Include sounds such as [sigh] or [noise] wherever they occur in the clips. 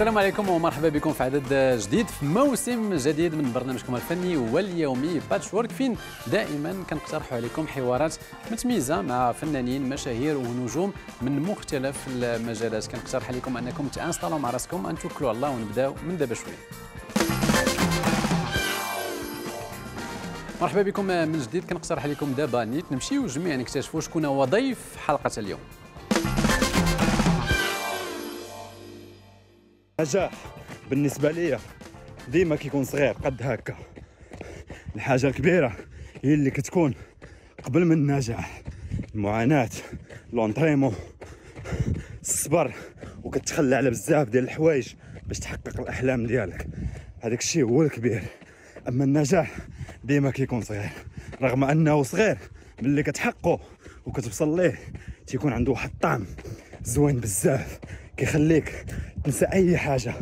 السلام عليكم ومرحبا بكم في عدد جديد في موسم جديد من برنامجكم الفني واليومي باتش وورك فين دائما كنقترحوا عليكم حوارات متميزه مع فنانين مشاهير ونجوم من مختلف المجالات كنقترح عليكم انكم تانستالوا مع راسكم ان توكلوا على الله ونبداو من دابا شويه مرحبا بكم من جديد كنقترح عليكم دابا نيت نمشيو جميعا نكتشفوا شكون هو ضيف حلقه اليوم النجاح بالنسبه ليا ديما كيكون صغير قد هكا الحاجه الكبيره هي اللي كتكون قبل من النجاح المعاناه لونطريمو الصبر وكتخلى على بزاف ديال الحوايج باش تحقق الاحلام ديالك هذاك الشيء هو الكبير اما النجاح ديما كيكون صغير رغم انه صغير ملي كتحقه وكتوصل ليه تيكون عنده واحد الطعم زوين بزاف كيخليك انسى اي حاجه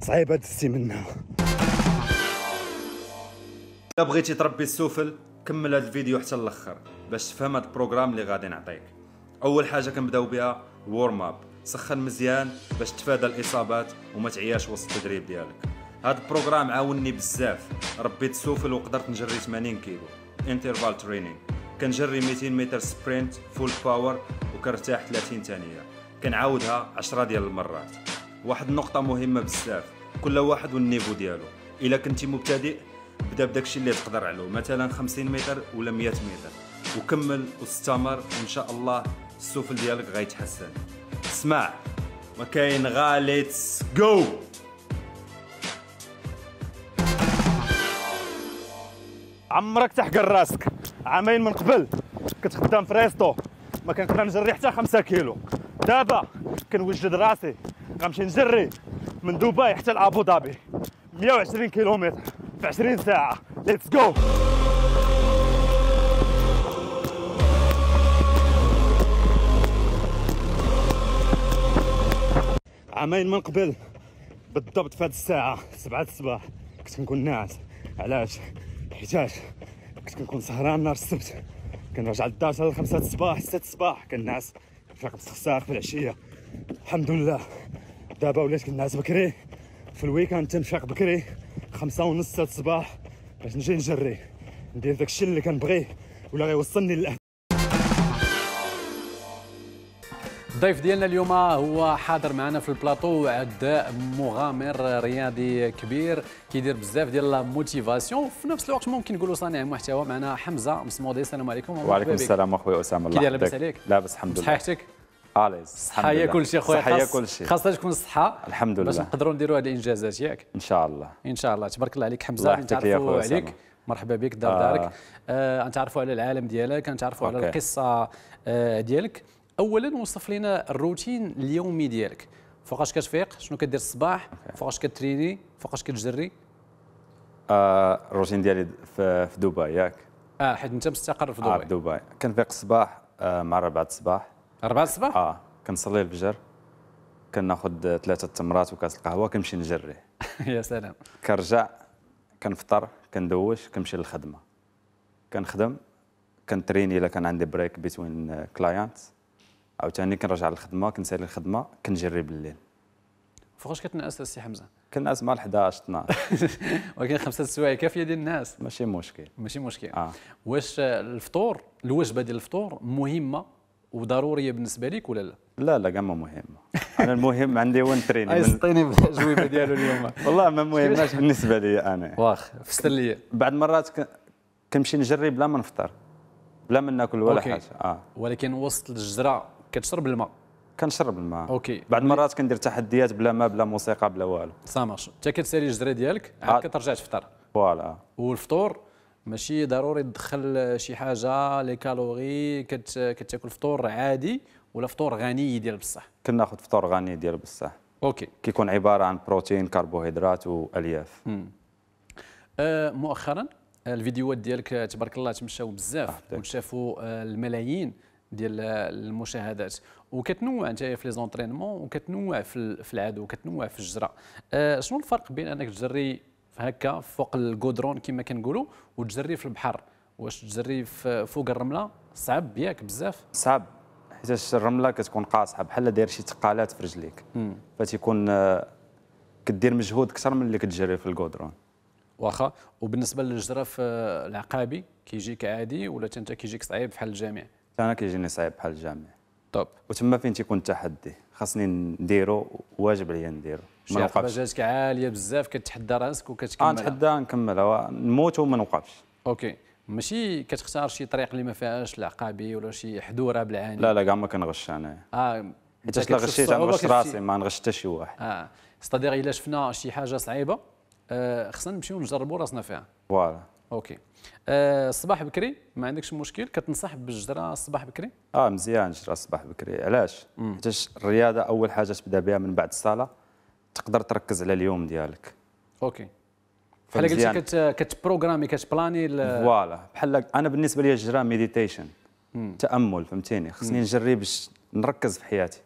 صعيبه دزتي منها الا بغيتي تربي السفل كمل هذا الفيديو حتى الاخر باش تفهم هذا البروغرام اللي غادي نعطيك اول حاجه كنبداو بها الورم اب سخن مزيان باش تفادى الاصابات وما تعياش وسط التدريب ديالك هذا البروغرام عاوني بزاف ربيت السفل وقدرت نجري 80 كيلو انترفال ترينينغ كنجري 200 متر سبرينت فول باور وكرتاح 30 ثانيه كنعاودها 10 ديال المرات واحد النقطه مهمه بزاف كل واحد والنيفو ديالو الا كنتي مبتدئ بدا بداكشي اللي تقدر عليه مثلا 50 متر ولا 100 متر وكمل واستمر وان شاء الله السفل ديالك غيتحسن اسمع ما كاين غا جو عمرك تحقر راسك عامين من قبل كنت خدام في ريستو ما كنقدر نجري حتى 5 كيلو دابا كنوجد راسي غنمشي نجري من دبي حتى لابو ظبي 120 كيلومتر في 20 ساعه ليتس جو عامين من قبل بالضبط في هذه الساعه 7 الصباح كنت كنكون ناعس علاش حيتاش كنت كنكون سهران نهار السبت كنرجع للدار حتى 5 الصباح 6 الصباح كنعس فاق بسخساخ في العشيه الحمد لله دابا ولات كنعس بكري في الويكاند تنفيق بكري خمسة ونص ستة الصباح باش نجي نجري ندير داكشي اللي كنبغيه ولا غيوصلني للاهداف الضيف ديالنا اليوم هو حاضر معنا في البلاطو عداء مغامر رياضي كبير كيدير بزاف ديال لا موتيفاسيون في نفس الوقت ممكن نقولوا صانع محتوى معنا حمزه مسمودي السلام عليكم وعليكم السلام اخويا اسامه الله يحفظك لاباس عليك لاباس الحمد لله صحتك اليز صحيه كل شيء خويا صحيه كل شيء خاصه تكون الصحه الحمد لله باش نقدروا نديروا هذه الانجازات ياك ان شاء الله ان شاء الله تبارك الله عليك حمزه نتعرفوا عليك سمع. مرحبا بك دار آه. دارك آه نتعرفوا على العالم ديالك نتعرفوا على القصه آه ديالك اولا وصف لنا الروتين اليومي ديالك فوقاش كتفيق شنو كدير الصباح فوقاش كتريني فوقاش كتجري آه الروتين ديالي في دبي ياك اه حيت انت مستقر في آه، دبي آه في دبي كنفيق الصباح آه مع ربعه الصباح 4 الصباح اه كنصلي الفجر كناخذ ثلاثه تمرات وكاس القهوه كنمشي نجري [laughs] يا سلام كنرجع كنفطر كندوش كنمشي للخدمه كنخدم كنتريني الا كان عندي بريك بين كلاينت عاوتاني كنرجع للخدمه كنسالي الخدمه كنجري بالليل فوقاش كتنعس السي حمزه كنعس مع 11 12 [laughs] ولكن خمسه السوايع كافيه ديال الناس ماشي مشكل ماشي مشكل آه. واش الفطور الوجبه ديال الفطور مهمه وضروريه بالنسبه لك ولا لا؟ لا لا كما مهمه انا المهم عندي هو اي سطيني بالجويبة ديالو اليوم [laughs] والله ما مهمناش [laughs] بالنسبه لي انا واخ فسر لي بعض المرات كنمشي نجري بلا ما نفطر بلا ما ناكل ولا حاجه اه ولكن وسط الجزره كتشرب الماء كنشرب الماء اوكي بعض المرات كندير تحديات بلا ما بلا موسيقى بلا والو سامارش انت كتسالي الجزرة ديالك عاد آه. كترجع تفطر فوالا والفطور ماشي ضروري تدخل شي حاجه لي كالوري كت... كتاكل فطور عادي ولا فطور غني ديال بصح كناخذ فطور غني ديال بصح اوكي كيكون عباره عن بروتين كربوهيدرات والياف أه مؤخرا الفيديوهات ديالك تبارك الله تمشاو بزاف وشافوا أه، الملايين ديال المشاهدات وكتنوع انت في لي زونترينمون وكتنوع في العدو وكتنوع في الجره أه شنو الفرق بين انك تجري هكا فوق الكودرون كما كنقولوا وتجري في البحر واش تجري فوق الرمله صعب ياك بزاف صعب حيتاش الرمله كتكون قاصحه بحال داير شي ثقالات في رجليك فتيكون آه، كدير مجهود اكثر من اللي كتجري في الكودرون واخا وبالنسبه للجراف آه، العقابي كيجيك عادي ولا حتى انت كيجيك صعيب بحال الجامع انا كيجيني صعيب بحال الجامع طب وتما فين تيكون التحدي خاصني نديرو واجب عليا نديرو ما نوقفش جاتك عاليه بزاف كتحدى راسك وكتكمل آه نتحدى نكمل نموت وما نوقفش اوكي ماشي كتختار شي طريق اللي ما فيهاش العقابي ولا شي حدوره بالعاني لا لا كاع ما كنغش انا اه حيت لا غشيت غنغش راسي ما نغش حتى شي واحد اه استادير الا شفنا شي حاجه صعيبه آه خصنا نمشيو نجربوا راسنا فيها فوالا اوكي أه الصباح بكري ما عندكش مشكل كتنصح بالجرى الصباح بكري اه مزيان جرى الصباح بكري علاش حيتاش الرياضه اول حاجه تبدا بها من بعد الصلاه تقدر تركز على اليوم ديالك اوكي بحال قلتي كت كتبروغرامي كتبلاني فوالا بحال انا بالنسبه لي الجرى ميديتيشن تامل فهمتيني خصني نجري باش نركز في حياتي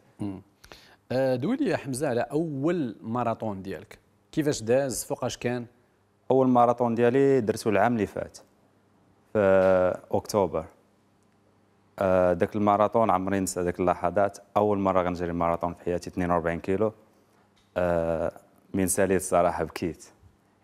أه دوي لي يا حمزه على اول ماراثون ديالك كيفاش داز فوقاش كان اول ماراثون ديالي درته العام اللي فات في اكتوبر آه، داك الماراثون عمري نسى داك اللحظات اول مره غنجري ماراثون في حياتي 42 كيلو آه، من ساليت الصراحه بكيت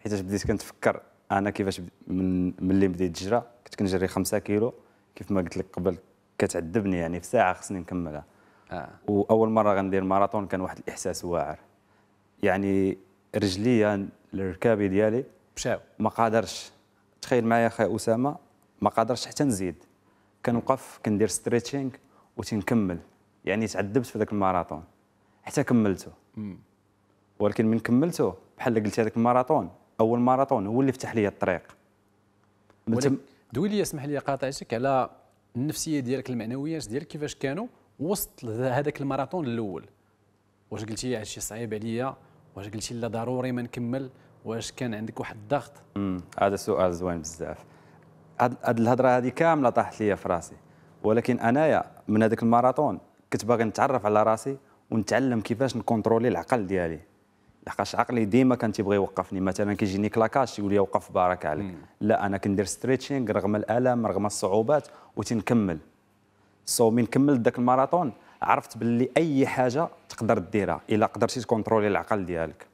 حيت بديت كنتفكر انا كيفاش من ملي بديت الجره كنت كنجري 5 كيلو كيف ما قلت لك قبل كتعذبني يعني في ساعه خصني نكملها آه. واول مره غندير ماراثون كان واحد الاحساس واعر يعني رجليا الركابي ديالي مشاو ما قادرش تخيل معايا اخي اسامه ما قادرش حتى نزيد كنوقف كندير ستريتشينغ وتنكمل يعني تعذبت في ذاك الماراثون حتى كملته ولكن من كملته بحال قلت هذاك الماراثون اول ماراثون هو اللي فتح لي الطريق تم... دوي لي اسمح لي قاطعتك على النفسيه ديالك المعنويات ديالك كيفاش كانوا وسط هذاك الماراثون الاول واش قلتي الشيء صعيب عليا واش قلتي لا ضروري ما نكمل واش كان عندك واحد الضغط هذا سؤال زوين بزاف هاد الهضره هذه كامله طاحت لي في راسي ولكن انايا من هذاك الماراثون كنت باغي نتعرف على راسي ونتعلم كيفاش نكونترولي العقل ديالي لحقاش عقلي ديما كان تيبغي يوقفني مثلا كيجيني كلاكاش يقول لي وقف بارك عليك مم. لا انا كندير ستريتشينغ رغم الالم رغم الصعوبات وتنكمل سو so, من كملت ذاك الماراثون عرفت باللي اي حاجه تقدر ديرها الا قدرتي تكونترولي العقل ديالك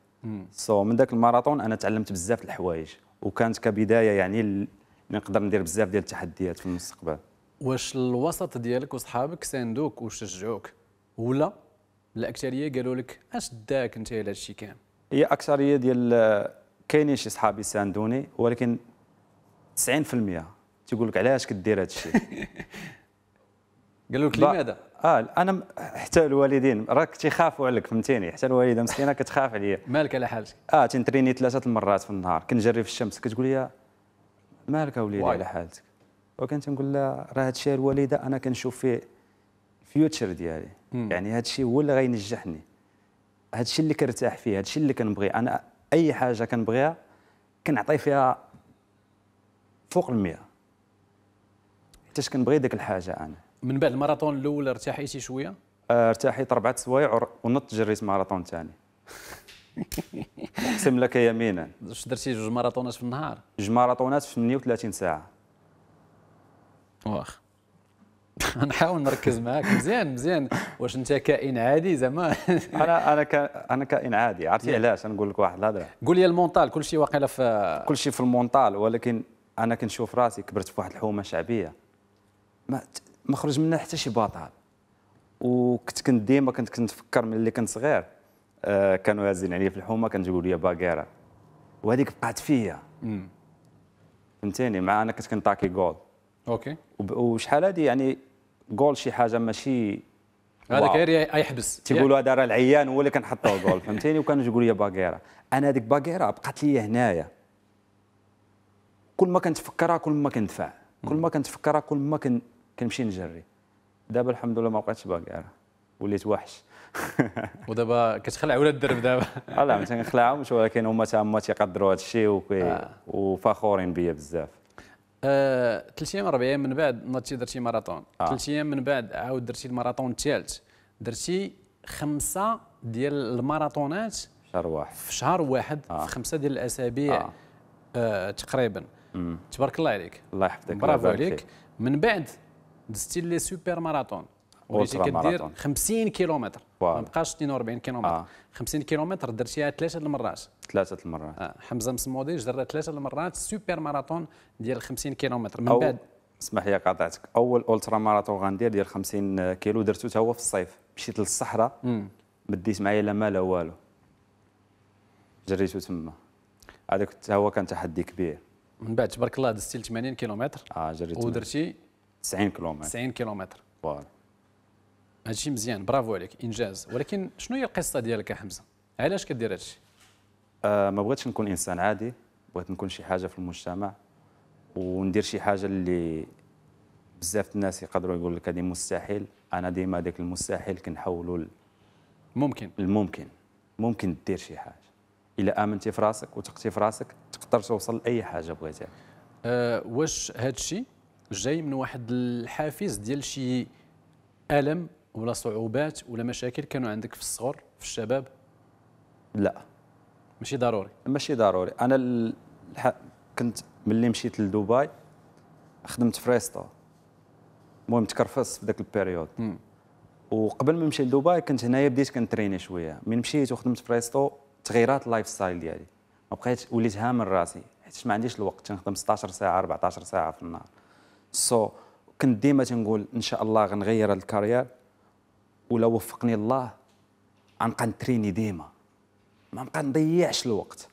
سو so, من ذاك الماراثون انا تعلمت بزاف الحوايج وكانت كبدايه يعني نقدر ندير بزاف ديال التحديات في المستقبل واش الوسط ديالك وصحابك ساندوك وشجعوك ولا الاكثريه قالوا لك اش داك انت على هادشي كامل هي اكثريه ديال كاينين شي صحابي ساندوني ولكن 90% تيقول لك علاش كدير هادشي [laughs] قالوا لك لماذا اه انا حتى الوالدين راك تيخافوا عليك فهمتيني حتى الوالده مسكينه كتخاف عليا مالك على حالك اه تنتريني ثلاثه المرات في النهار كنجري في الشمس كتقول لي مالك اوليدي على حالتك وكنت نقول لها راه هذا الشيء الوالده انا كنشوف فيه الفيوتشر ديالي مم. يعني هذا الشيء هو اللي غينجحني هذا الشيء اللي كرتاح فيه هذا الشيء اللي كنبغي انا اي حاجه كنبغيها كنعطي فيها فوق المئة حيتاش كنبغي ديك الحاجه انا من بعد الماراثون الاول ارتحيتي شويه آه، ارتحيت اربعة سوايع ونط جريت ماراثون ثاني [laughs] اقسم لك يمينا واش درتي جوج ماراثونات في النهار جوج ماراثونات في 38 ساعه واخ [laughs] نحاول نركز معاك مزيان مزيان واش انت كائن عادي زعما [laughs] انا انا ك... انا كائن عادي عرفتي علاش نقول لك واحد الهضره قول لي المونطال كل شيء واقيلا في كل شيء في المونطال ولكن انا كنشوف راسي كبرت في واحد الحومه شعبيه ما ما خرج منها حتى شي باطل وكنت كنت ديما كنت كنتفكر ملي كنت صغير آه كانوا هازين عليا في الحومه كانت تقول لي باكيرا وهذيك بقات فيا فهمتيني مع انا كنت كنطاكي جول اوكي وشحال هذه يعني جول شي حاجه ماشي هذاك غير يحبس تيقولوا هذا راه العيان هو اللي كنحطوه جول فهمتيني وكانوا يقولوا لي باكيرا انا هذيك باكيرا بقات لي هنايا كل ما كنتفكرها كل ما كندفع كل ما كنتفكرها كل ما كن كنمشي نجري دابا الحمد لله ما بقيتش باكير وليت وحش [laughs] ودابا كتخلع ولا الدرب دابا [laughs] لا ما تنخلعهمش ولكن هما هما تيقدروا هذا الشيء آه. وفخورين بيا بزاف ثلاث آه، ايام اربع ايام من بعد نضتي درتي ماراثون ثلاث آه. ايام من بعد عاود درتي الماراثون الثالث درتي خمسه ديال الماراثونات شهر واحد في شهر واحد آه. في خمسه ديال الاسابيع آه. آه تقريبا مم. تبارك الله عليك الله يحفظك برافو عليك من بعد دزتي لي سوبر ماراثون وليتي كدير 50 كيلومتر ما بقاش 42 كيلومتر آه. 50 كيلومتر درتيها ثلاثه المرات ثلاثه المرات آه. حمزه مسمودي جرى ثلاثه المرات سوبر ماراثون ديال 50 كيلومتر من بعد اسمح لي قاطعتك اول اولترا ماراثون غندير ديال 50 كيلو درتو حتى هو في الصيف مشيت للصحراء مديت معايا لا ما لا والو جريتو تما هذاك حتى هو كان تحدي كبير من بعد تبارك الله دزتي 80 كيلومتر اه جريت ودرتي 90 كيلومتر 90 كيلومتر فوالا هادشي مزيان برافو عليك انجاز ولكن شنو هي القصه ديالك يا حمزه علاش كدير هادشي آه ما بغيتش نكون انسان عادي بغيت نكون شي حاجه في المجتمع وندير شي حاجه اللي بزاف الناس يقدروا يقول لك هذه مستحيل انا ديما هذاك المستحيل كنحولوا ممكن الممكن ممكن دير شي حاجه الا امنتي في راسك وثقتي في راسك تقدر توصل لاي حاجه بغيتها أه واش هذا الشيء جاي من واحد الحافز ديال شي الم ولا صعوبات ولا مشاكل كانوا عندك في الصغر في الشباب لا ماشي ضروري ماشي ضروري انا الح... كنت ملي مشيت لدبي خدمت في ريستو المهم تكرفص في ذاك البيريود وقبل ما نمشي لدبي كنت هنايا بديت كنتريني شويه من مشيت وخدمت في ريستو تغيرات اللايف ستايل ديالي ما بقيتش وليت هامل راسي حيت ما عنديش الوقت تنخدم 16 ساعه 14 ساعه في النهار سو so, كنت ديما تنقول ان شاء الله غنغير هذا الكارير ولا وفقني الله غنبقى نتريني ديما ما نبقى نضيعش الوقت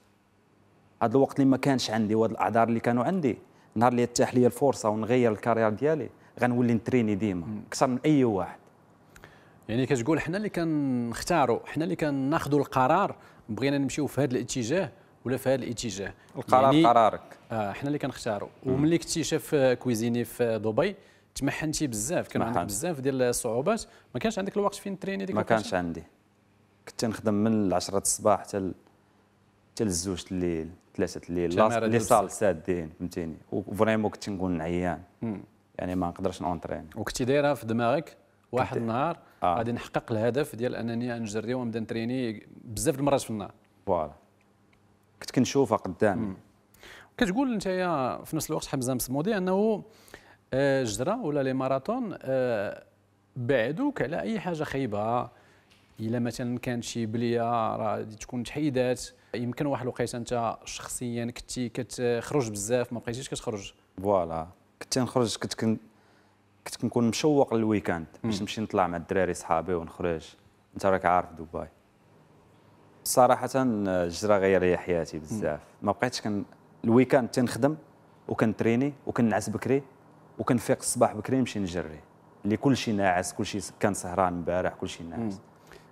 هذا الوقت اللي ما كانش عندي وهاد الاعذار اللي كانوا عندي نهار اللي تتاح لي الفرصه ونغير الكارير ديالي غنولي نتريني ديما اكثر من اي واحد يعني كتقول حنا اللي كنختاروا حنا اللي كناخذوا القرار بغينا نمشيو في هذا الاتجاه ولا في هذا الاتجاه القرار يعني قرارك اه حنا اللي كنختاروا وملي كنتي شاف كويزيني في دبي تمحنتي بزاف كان عندك بزاف ديال الصعوبات ما كانش عندك الوقت فين تريني ديك ما كانش عندي كنت نخدم من 10 الصباح حتى حتى للزوج الليل ثلاثه الليل لي صال سادين فهمتيني وفريمون كنت نقول نعيان يعني ما نقدرش نونترين وكنتي دايره في دماغك واحد النهار آه. غادي آه. نحقق الهدف ديال انني نجري ونبدا نتريني بزاف المرات في النهار فوالا كنت كنشوفها قدامي كتقول انت في نفس الوقت حمزه مسمودي انه آه، جرى ولا لي ماراثون آه، بعدوك على اي حاجه خايبه الا مثلا كانت شي بليه راه تكون تحيدات يمكن واحد الوقيته انت شخصيا كنتي كتخرج بزاف ما بقيتيش كتخرج فوالا كنت نخرج كنت كن كنت كنكون مشوق للويكاند باش نمشي نطلع مع الدراري صحابي ونخرج انت راك عارف دبي صراحه الجرا آه، غير لي حياتي بزاف ما بقيتش كن الويكاند تنخدم وكنتريني وكنعس بكري وكنفيق الصباح بكري نمشي نجري اللي كلشي ناعس كلشي كان سهران امبارح كلشي ناعس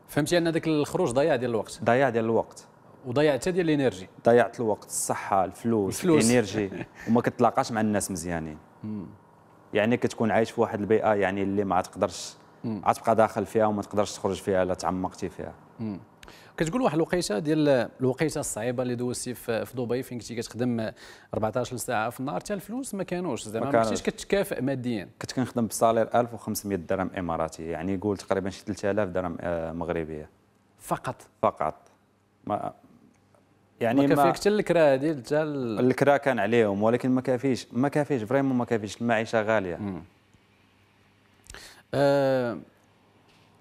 فهمتي ان ذاك الخروج ضياع ديال الوقت ضياع ديال الوقت وضياع حتى ديال الانرجي ضيعت الوقت الصحه الفلوس, الفلوس. الانرجي [laughs] وما كتلاقاش مع الناس مزيانين يعني كتكون عايش في واحد البيئه يعني اللي ما تقدرش عتبقى داخل فيها وما تقدرش تخرج فيها الا تعمقتي فيها كتقول واحد الوقيته ديال الوقيته الصعيبه اللي دوزتي في دبي فين كنتي كتخدم 14 ساعه في النهار حتى الفلوس ما كانوش زعما ما كنتيش كتكافئ ماديا كنت كنخدم بصالير 1500 درهم اماراتي يعني قول تقريبا شي 3000 درهم آه، مغربيه فقط فقط ما يعني ما كافيك حتى الكرا ديال حتى الكرا كان عليهم ولكن ما كافيش ما كافيش فريمون ما كافيش المعيشه غاليه أه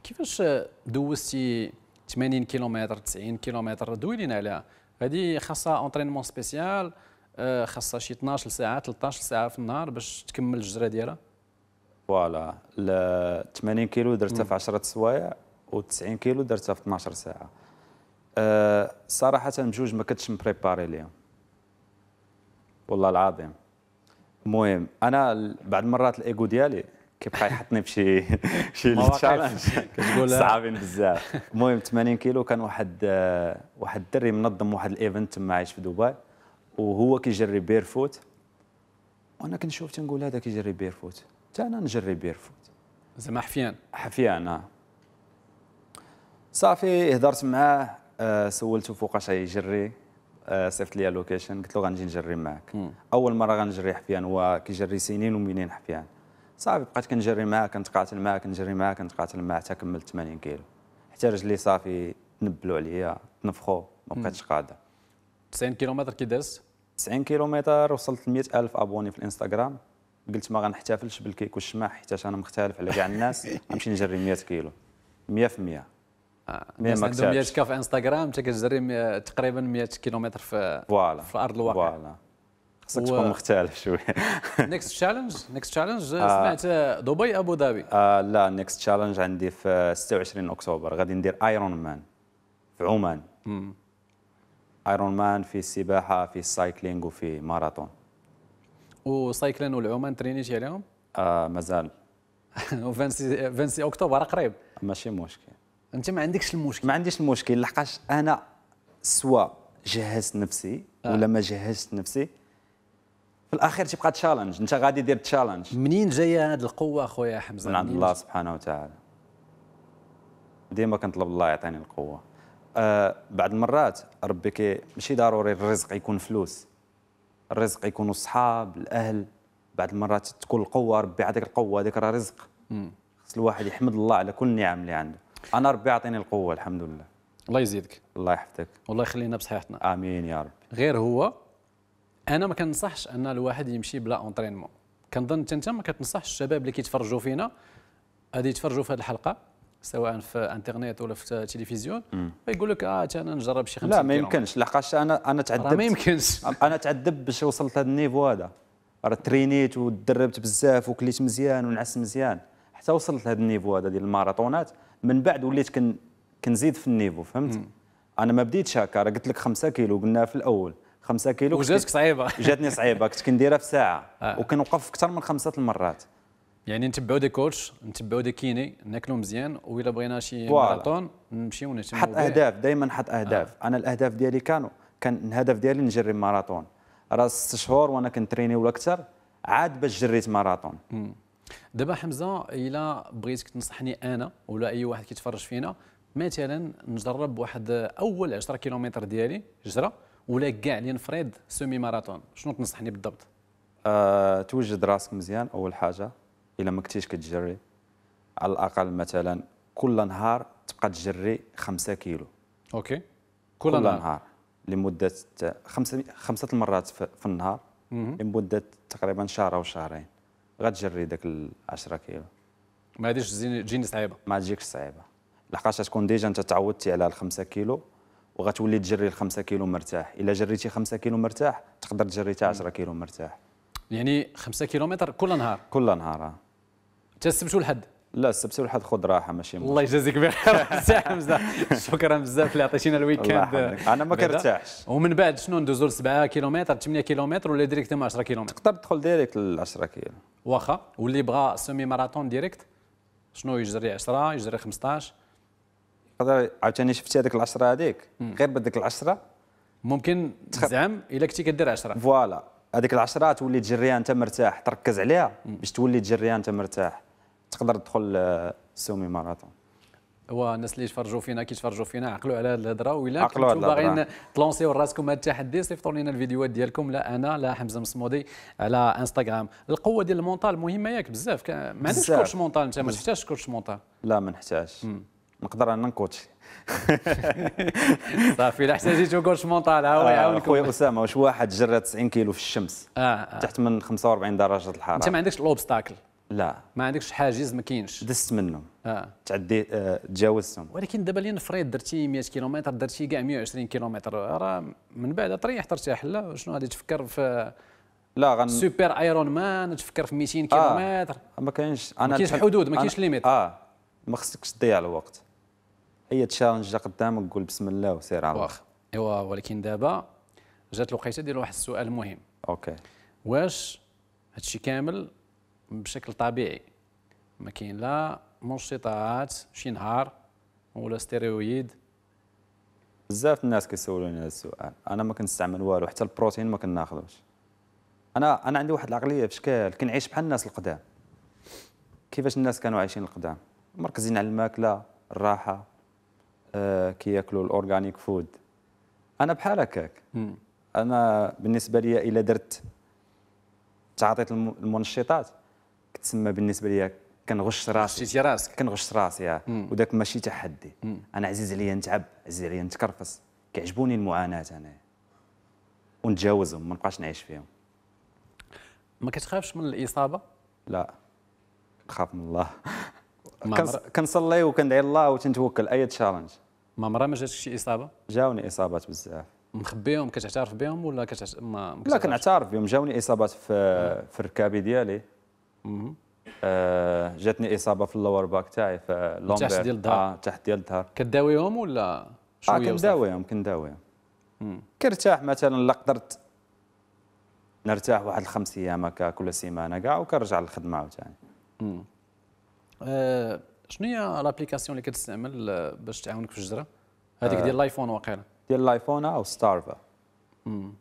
كيفاش دوزتي 80 كيلومتر 90 كيلومتر دويلين عليها هذه خاصها اونترينمون آه، سبيسيال خاصها شي 12 ساعه 13 ساعه في النهار باش تكمل الجره ديالها فوالا 80 كيلو درتها في 10 سوايع و90 كيلو درتها في 12 ساعه أه صراحه بجوج ما كنتش مبريباري ليهم والله العظيم المهم انا بعض المرات الايجو ديالي كيبقى يحطني بشي [laughs] شي تشالنج [laughs] صعبين بزاف المهم 80 كيلو كان واحد آه، واحد الدري منظم واحد الايفنت تما عايش في دبي وهو كيجري بيرفوت وانا كنشوف تنقول هذا كيجري بيرفوت حتى انا نجري بيرفوت زعما حفيان حفيان اه صافي هضرت معاه آه، سولته فوقاش يجري آه، صيفط لي لوكيشن قلت له غنجي نجري معاك اول مره غنجري حفيان هو كيجري سنين ومنين حفيان صافي بقيت كنجري معاه كنتقاتل معاه كنجري معاه كنتقاتل معاه حتى كملت 80 كيلو حتى رجلي صافي تنبلوا عليا تنفخوا ما بقيتش قادر 90 كيلومتر كي دازت 90 كيلومتر وصلت ل ألف ابوني في الانستغرام قلت ما غنحتفلش بالكيك والشماع حيت انا مختلف على كاع الناس [laughs] غنمشي نجري 100 كيلو 100% آه. الناس عندهم 100 كا في انستغرام انت كتجري تقريبا 100 كيلومتر في فوالا في ارض الواقع فوالا خصك تكون مختلف شوي نيكست تشالنج نيكست تشالنج سمعت دبي ابو ظبي آه لا نيكست تشالنج عندي في 26 اكتوبر غادي ندير ايرون مان في عمان ايرون مان في السباحه في السايكلينغ وفي ماراثون وسايكلين والعمان ترينيتي عليهم؟ آه مازال 26 [laughs] فانسي اكتوبر قريب ماشي مشكل انت ما عندكش المشكل ما عنديش المشكل لحقاش انا سوا جهزت نفسي آه. ولا ما جهزت نفسي في الاخير تيبقى تشالنج انت غادي دير تشالنج منين جايه هذه القوه اخويا حمزه من عند الله سبحانه وتعالى ديما كنطلب الله يعطيني القوه آه بعد المرات ربي كي ماشي ضروري الرزق يكون فلوس الرزق يكونوا الصحاب الاهل بعد المرات تكون القوه ربي عطيك القوه هذيك راه رزق خص الواحد يحمد الله على كل النعم اللي عنده انا ربي عطيني القوه الحمد لله الله يزيدك الله يحفظك والله يخلينا بصحتنا امين يا رب غير هو انا ما كنصحش ان الواحد يمشي بلا اونترينمون كنظن انت انت ما كتنصحش الشباب اللي كيتفرجوا فينا غادي يتفرجوا في هذه الحلقه سواء في انترنت ولا في التلفزيون يقول لك اه انا نجرب شي 50 لا ما يمكنش لحقاش انا انا تعذبت ما يمكنش انا تعذبت باش وصلت لهذا النيفو هذا راه ترينيت وتدربت بزاف وكليت مزيان ونعس مزيان حتى وصلت لهذا النيفو هذا ديال الماراطونات من بعد وليت كن كنزيد في النيفو فهمت انا ما بديتش هكا راه قلت لك 5 كيلو قلناها في الاول 5 كيلو وجاتك صعيبه [laughs] جاتني صعيبه كنت كنديرها في ساعه آه. وكنوقف اكثر من خمسه المرات يعني نتبعوا دي كوتش نتبعوا دي كيني ناكلوا مزيان والا بغينا شي ماراثون نمشيو نتموا حط اهداف دائما حط آه. اهداف آه. انا الاهداف ديالي كانوا كان الهدف ديالي نجري ماراثون راه ست شهور وانا كنتريني ولا اكثر عاد باش جريت ماراثون دابا حمزه الا بغيتك تنصحني انا ولا اي واحد كيتفرج فينا مثلا نجرب واحد اول 10 كيلومتر ديالي جره ولا كاع اللي نفرض سومي ماراثون شنو تنصحني بالضبط أه توجد راسك مزيان اول حاجه الا ما كنتيش كتجري على الاقل مثلا كل نهار تبقى تجري 5 كيلو اوكي كل, كل نهار. نهار لمده خمسه خمسه المرات في النهار مم. لمده تقريبا شهر او شهرين غتجري داك ال 10 كيلو ما غاديش تجيني صعيبه ما تجيكش صعيبه لحقاش تكون ديجا انت تعودتي على ال 5 كيلو وغتولي تجري ال 5 كيلو مرتاح الا جريتي 5 كيلو مرتاح تقدر تجري حتى 10 كيلو مرتاح يعني 5 كيلومتر كل نهار كل نهار حتى آه. السبت والحد لا السبت والحد خذ راحه ماشي الله يجازيك بخير حمزه [laughs] شكرا بزاف اللي عطيتينا الويكاند انا ما كرتاحش ومن بعد شنو ندوزو 7 كيلومتر 8 كيلومتر ولا ديريكت 10 كيلومتر تقدر تدخل ديريكت ل 10 كيلو واخا واللي بغى سيمي ماراثون ديريكت شنو يجري 10 يجري 15 تقدر عاوتاني شفتي هذيك العشره هذيك غير بديك العشره ممكن تزعم الا كنتي كدير 10 فوالا هذيك العشره تولي تجريها انت مرتاح تركز عليها باش تولي تجريها انت مرتاح تقدر تدخل السومي آه، ماراثون هو الناس اللي يتفرجوا فينا كي يتفرجوا فينا عقلوا على هذه الهضره ولا كنتوا باغيين تلونسيو راسكم هذا التحدي صيفطوا لنا الفيديوهات ديالكم لا انا لا حمزه مسمودي على انستغرام القوه ديال المونطال مهمه ياك بزاف ما عندكش كورش مونطال انت ما شفتهاش كورش مونطال لا ما نحتاجش نقدر انا نكوتشي [laughs] صافي الا احتاجيتو كوتش مونطال ها هو آه، يعاونك خويا اسامه واش واحد جرى 90 كيلو في الشمس آه آه. تحت من 45 درجه الحراره انت ما عندكش لوبستاكل لا ما عندكش حاجز ما كاينش دست منهم اه تعدي آه تجاوزتهم ولكن دابا لين فريد درتي 100 كيلومتر درتي كاع 120 كيلومتر راه من بعد تريح ترتاح لا شنو غادي تفكر في لا غن سوبر ايرون مان تفكر في 200 آه. كيلومتر آه. ما كاينش انا ما كاينش حدود ما كاينش ليميت اه ما خصكش تضيع الوقت اي تشالنج جا قدامك قول بسم الله وسير على الاخر ايوا ولكن دابا جات الوقيته ديال واحد السؤال مهم اوكي واش هادشي كامل بشكل طبيعي ما كاين لا منشطات شي نهار ولا ستيرويد بزاف الناس كيسولوني هذا السؤال انا ما كنستعمل والو حتى البروتين ما كناخذوش انا انا عندي واحد العقليه في شكل كنعيش بحال الناس القدام كيفاش الناس كانوا عايشين القدام مركزين على الماكله الراحه آه، كي ياكلوا الاورجانيك فود انا بحال هكاك انا بالنسبه لي الا درت تعاطيت المنشطات كتسمى بالنسبه لي كنغش راسي شتي راسك كنغش راسي يعني. وداك ماشي تحدي مم. انا عزيز عليا نتعب عزيز عليا نتكرفس كيعجبوني المعاناه انا ونتجاوزهم ما نبقاش نعيش فيهم ما كتخافش من الاصابه لا نخاف من الله كنصلي وكندعي الله وتنتوكل اي تشالنج ما مره ما جاتكش شي اصابه جاوني اصابات بزاف مخبيهم كتعترف بهم ولا كتعت... ما لا كنعترف بهم جاوني اصابات في مم. في الركابي ديالي آه جاتني اصابه في اللور باك تاعي في اللومبير تحت ديال الظهر آه تحت ديال الظهر كداويهم ولا آه، شويه اه كنداويهم كنداويهم كرتاح مثلا لا قدرت نرتاح واحد الخمس ايام هكا كل سيمانه كاع وكنرجع للخدمه عاوتاني آه شنو هي لابليكاسيون اللي كتستعمل آه، باش تعاونك في الجزره هذيك ديال آه، الايفون واقيلا ديال الايفون او ستارفا امم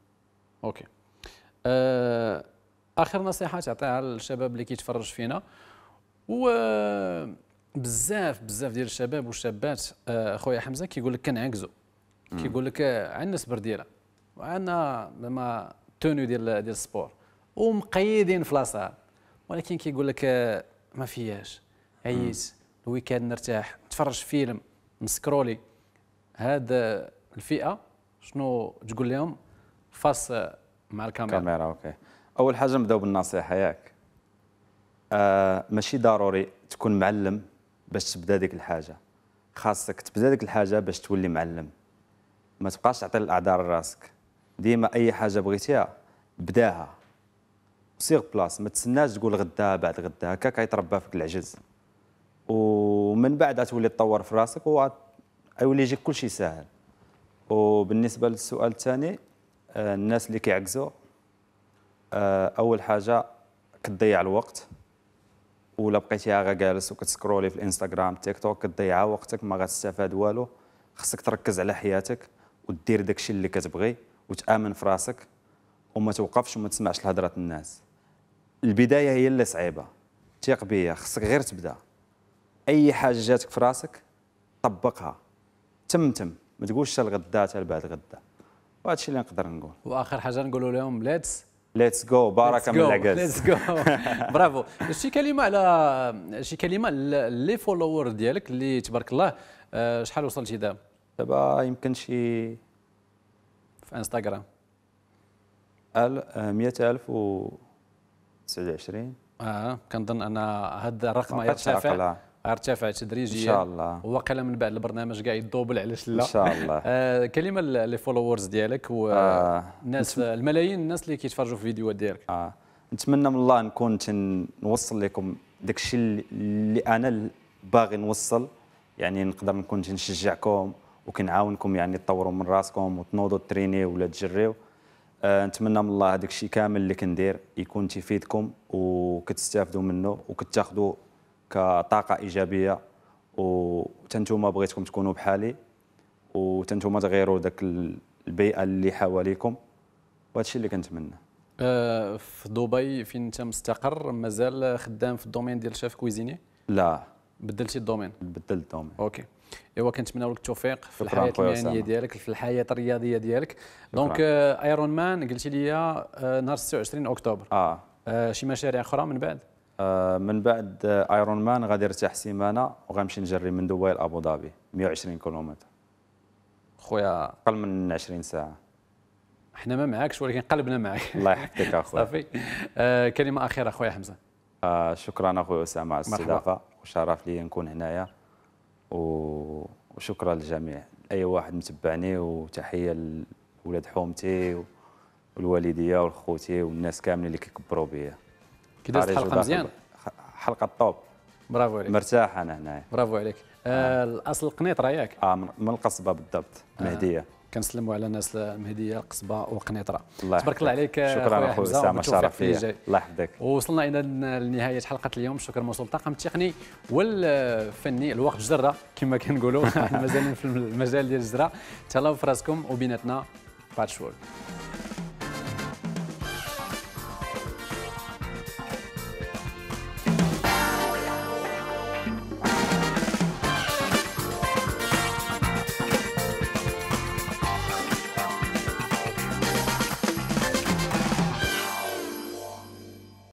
اوكي آه اخر نصيحه تعطيها للشباب اللي كيتفرج فينا و آه، بزاف بزاف ديال الشباب والشابات اخويا آه حمزه كيقول لك كنعكزوا كيقول لك عندنا سبرديله وعندنا زعما تونو ديال ديال السبور ومقيدين في لاصال ولكن كيقول لك ما فياش عييت الويكاند نرتاح نتفرج فيلم نسكرولي هاد الفئه شنو تقول لهم فاس مع الكاميرا كاميرا اوكي اول حاجه نبداو بالنصيحه ياك آه ماشي ضروري تكون معلم باش تبدا ديك الحاجه خاصك تبدا ديك الحاجه باش تولي معلم ما تبقاش تعطي الاعذار لراسك ديما اي حاجه بغيتيها بداها سير بلاص ما تسناش تقول غدا بعد غدا هكا كيتربى فيك العجز ومن بعد غتولي تطور في راسك وغيولي يجيك كل شيء ساهل وبالنسبه للسؤال الثاني آه، الناس اللي كيعكزوا آه، اول حاجه كتضيع الوقت ولا بقيتي غا جالس وكتسكرولي في الانستغرام تيك توك كتضيع وقتك ما غتستافاد والو خصك تركز على حياتك ودير داكشي اللي كتبغي وتامن في راسك وما توقفش وما تسمعش لهضره الناس البدايه هي اللي صعيبه تيق بيا خصك غير تبدا اي حاجه جاتك في راسك طبقها تمتم ما تقولش الغدا تاع بعد غدا وهذا الشيء اللي نقدر نقول واخر حاجه نقولوا لهم ليتس ليتس جو باركه من العقل ليتس جو برافو شي كلمه على شي كلمه لي فولور ديالك اللي تبارك الله آه، شحال وصلتي دابا دابا يمكن شي في انستغرام 100000 و 29 اه كنظن ان هذا الرقم يرتفع ارتفع تدريجيا ان شاء الله وقال من بعد البرنامج كاع يدوبل علاش لا ان شاء الله [laughs] آه كلمه لي فولورز ديالك والناس آه. الملايين الناس اللي كيتفرجوا في الفيديوهات ديالك آه. نتمنى من الله نكون نوصل لكم داك الشيء اللي انا باغي نوصل يعني نقدر نكون نشجعكم وكنعاونكم يعني تطوروا من راسكم وتنوضوا تريني ولا تجريو آه نتمنى من الله هذاك الشيء كامل اللي كندير يكون تيفيدكم وكتستافدوا منه وكتاخذوا كطاقه ايجابيه وتنتوما بغيتكم تكونوا بحالي وتنتوما تغيروا ذاك البيئه اللي حواليكم وهذا الشيء اللي كنتمناه أه في دبي فين انت مستقر مازال خدام في الدومين ديال شاف كويزيني لا بدلتي الدومين بدلت الدومين اوكي ايوا كنتمناو لك التوفيق في الحياه المهنيه ديالك في الحياه الرياضيه ديالك دونك ايرون مان قلتي لي أه، نهار 26 اكتوبر آه. آه شي مشاريع اخرى من بعد آه، من بعد ايرون مان غادي نرتاح سيمانه وغنمشي نجري من دبي لابو ظبي 120 كيلومتر خويا اقل من 20 ساعه احنا ما معاكش ولكن قلبنا معاك [laughs] الله يحفظك اخويا صافي آه كلمه اخيره اخويا حمزه آه شكرا اخويا اسامه على الاستضافه وشرف لي نكون هنايا و... وشكرا للجميع اي واحد متبعني وتحيه لولاد حومتي والوالديه والخوتي والناس كاملين اللي كيكبروا بيا كي دازت حلقه مزيان حلقه طوب برافو عليك مرتاح انا هنايا برافو عليك آه. آه. الاصل القنيطره ياك اه من القصبه بالضبط آه، مهديه آه. كنسلموا على الناس المهديه القصبه وقنيطره تبارك الله عليك آه، شكرا اخويا اسامه شرف لي الله يحفظك ووصلنا الى نهايه حلقه اليوم شكرا موصول الطاقم التقني والفني الوقت جره كما كنقولوا [laughs] مازالين في المجال ديال الجره تهلاو في راسكم وبيناتنا بعد شهور